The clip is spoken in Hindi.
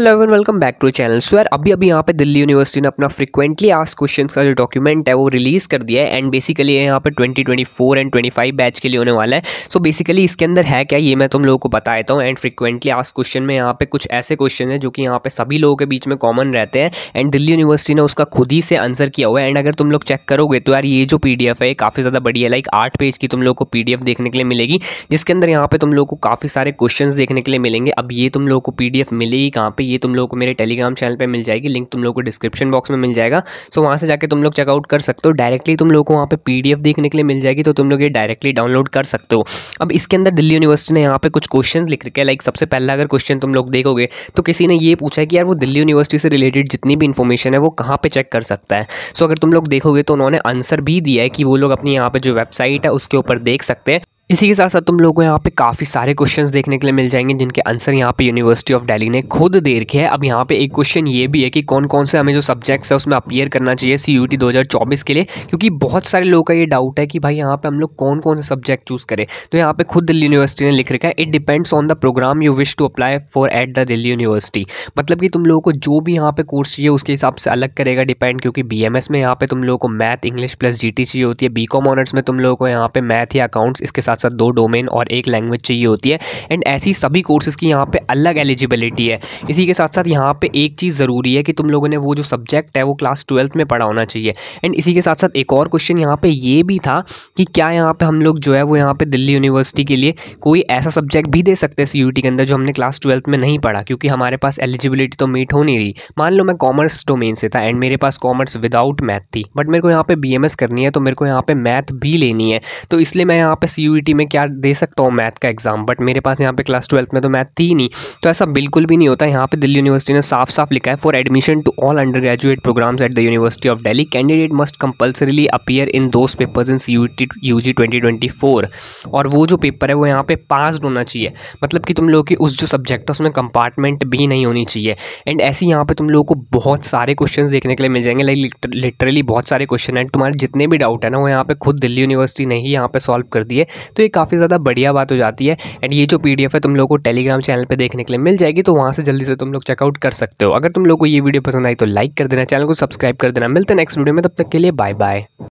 hello welcome back to channel so यार अभी अभी यहाँ पे दिल्ली यूनिवर्सिटी ने अपना फ्रिक्वेंटली आस्क क्वेश्चंस का जो डॉक्यूमेंट है वो रिलीज़ कर दिया है एंड बेसिकली ये यहाँ पे 2024 एंड 25 बैच के लिए होने वाला है सो so बेसिकली इसके अंदर है क्या ये मैं तुम लोगों को बता देता हूँ एंड फ्रिक्वेंटली आस्क क्वेश्चन में यहाँ पे कुछ ऐसे क्वेश्चन है जो कि यहाँ पे सभी लोगों के बीच में कॉमन रहते हैं एंड दिल्ली यूनिवर्सिटी ने उसका खुद ही से आंसर किया हुआ है एंड अगर तुम लोग चेक करोगे तो यार ये जो पी है काफ़ी ज़्यादा बड़ी है लाइक आठ पेज की तुम लोग को पी देखने के लिए मिलेगी जिसके अंदर यहाँ पे तुम लोग को काफ़ी सारे क्वेश्चन देखने के लिए मिलेंगे अब ये तुम लोग को पी मिलेगी कहाँ पर ये तुम लोग को मेरे टेलीग्राम चैनल पर मिल जाएगी लिंक तुम लोग को डिस्क्रिप्शन बॉक्स में मिल जाएगा सो वहाँ से जाकर तुम लोग चेकआउट कर सकते हो डायरेक्टली तुम लोग को वहाँ पर पी देखने के लिए मिल जाएगी तो तुम लोग ये डायरेक्टली डाउनलोड कर सकते हो अब इसके अंदर दिल्ली यूनिवर्सिटी ने यहाँ पर कुछ क्वेश्चन लिख रखे लाइक सबसे पहला अगर क्वेश्चन तुम लोग देखोगे तो किसी ने ये पूछा कि यार वो दिल्ली यूनिवर्सिटी से रिलेटेड जितनी भी इन्फॉर्मेशन है वो कहाँ पे चेक कर सकता है सो अगर तुम लोग देखोगे तो उन्होंने आंसर भी दिया है कि वो लोग अपनी यहाँ पर जो वेबसाइट है उसके ऊपर देख सकते हैं इसी के साथ साथ तुम लोगों को यहाँ पे काफ़ी सारे क्वेश्चंस देखने के लिए मिल जाएंगे जिनके आंसर यहाँ पे यूनिवर्सिटी ऑफ दिल्ली ने खुद दे रखे हैं अब यहाँ पे एक क्वेश्चन ये भी है कि कौन कौन से हमें जो सब्जेक्ट्स है उसमें अपीयर करना चाहिए सी यू 2024 के लिए क्योंकि बहुत सारे लोगों का ये डाउट है कि भाई यहाँ पर हम लोग कौन कौन से सब्जेक्ट चूज़ करें तो यहाँ पर खुद दिल्ली यूनिवर्सिटी ने लिख रखा है it depends on the programme you wish to apply for at the Delhi University मतलब कि तुम लोगों को जो भी यहाँ पर कोर्स चाहिए उसके हिसाब से अलग करेगा डिपेंड क्योंकि बी में यहाँ पर तुम लोगों को मैथ इंग्लिश प्लस जी चाहिए होती है बी ऑनर्स में तुम लोगों को यहाँ पर मैथ या अकाउंट्स इसके साथ साथ साथ दो डोमेन और एक लैंग्वेज चाहिए होती है एंड ऐसी सभी कोर्सेज़ की यहाँ पे अलग एलिजिबिलिटी है इसी के साथ साथ यहाँ पे एक चीज़ ज़रूरी है कि तुम लोगों ने वो जो सब्जेक्ट है वो क्लास ट्वेल्थ में पढ़ा होना चाहिए एंड इसी के साथ साथ एक और क्वेश्चन यहाँ पर ये भी था कि क्या यहाँ पर हम लोग जो है वो यहाँ पे दिल्ली यूनिवर्सिटी के लिए कोई ऐसा सब्जेक्ट भी दे सकते हैं सी के अंदर जो हमने क्लास ट्वेल्थ में नहीं पढ़ा क्योंकि हमारे पास एलिजिबिलिटी तो मीट हो नहीं रही मान लो मैं कॉमर्स डोमेन से था एंड मेरे पास कॉमर्स विदाउट मैथ थी बट मेरे को यहाँ पे बी करनी है तो मेरे को यहाँ पे मैथ भी लेनी है तो इसलिए मैं यहाँ पे सी टी में क्या दे सकता हूँ मैथ का एग्ज़ाम बट मेरे पास यहाँ पे क्लास ट्वेल्थ में तो मैथ थी नहीं तो ऐसा बिल्कुल भी नहीं होता यहाँ पे दिल्ली यूनिवर्सिटी ने साफ साफ लिखा है for admission to all undergraduate programmes at the University of Delhi candidate must compulsorily appear in those papers in U T U G twenty twenty four और वो जो पेपर है वो यहाँ पे पास होना चाहिए मतलब कि तुम लोग की उस जो सब्जेक्ट है उसमें कंपार्टमेंट भी नहीं होनी चाहिए एंड ऐसे यहाँ पर तुम लोगों को बहुत सारे क्वेश्चन देखने के लिए मिल जाएंगे लाइक लिटरली बहुत सारे क्वेश्चन हैं तुम्हारे जितने भी डाउट है ना वो यहाँ पर खुद दिल्ली यूनिवर्सिटी ने ही यहाँ पे सॉल्व कर दिए तो ये काफ़ी ज़्यादा बढ़िया बात हो जाती है एंड ये जो पी है तुम लोग को टेलीग्राम चैनल पर देखने के लिए मिल जाएगी तो वहाँ से जल्दी से तुम लोग चेकआउट कर सकते हो अगर तुम लोग को ये वीडियो पसंद आई तो लाइक कर देना चैनल को सब्सक्राइब कर देना मिलते हैं नेक्स्ट वीडियो में तब तक के लिए बाय बाय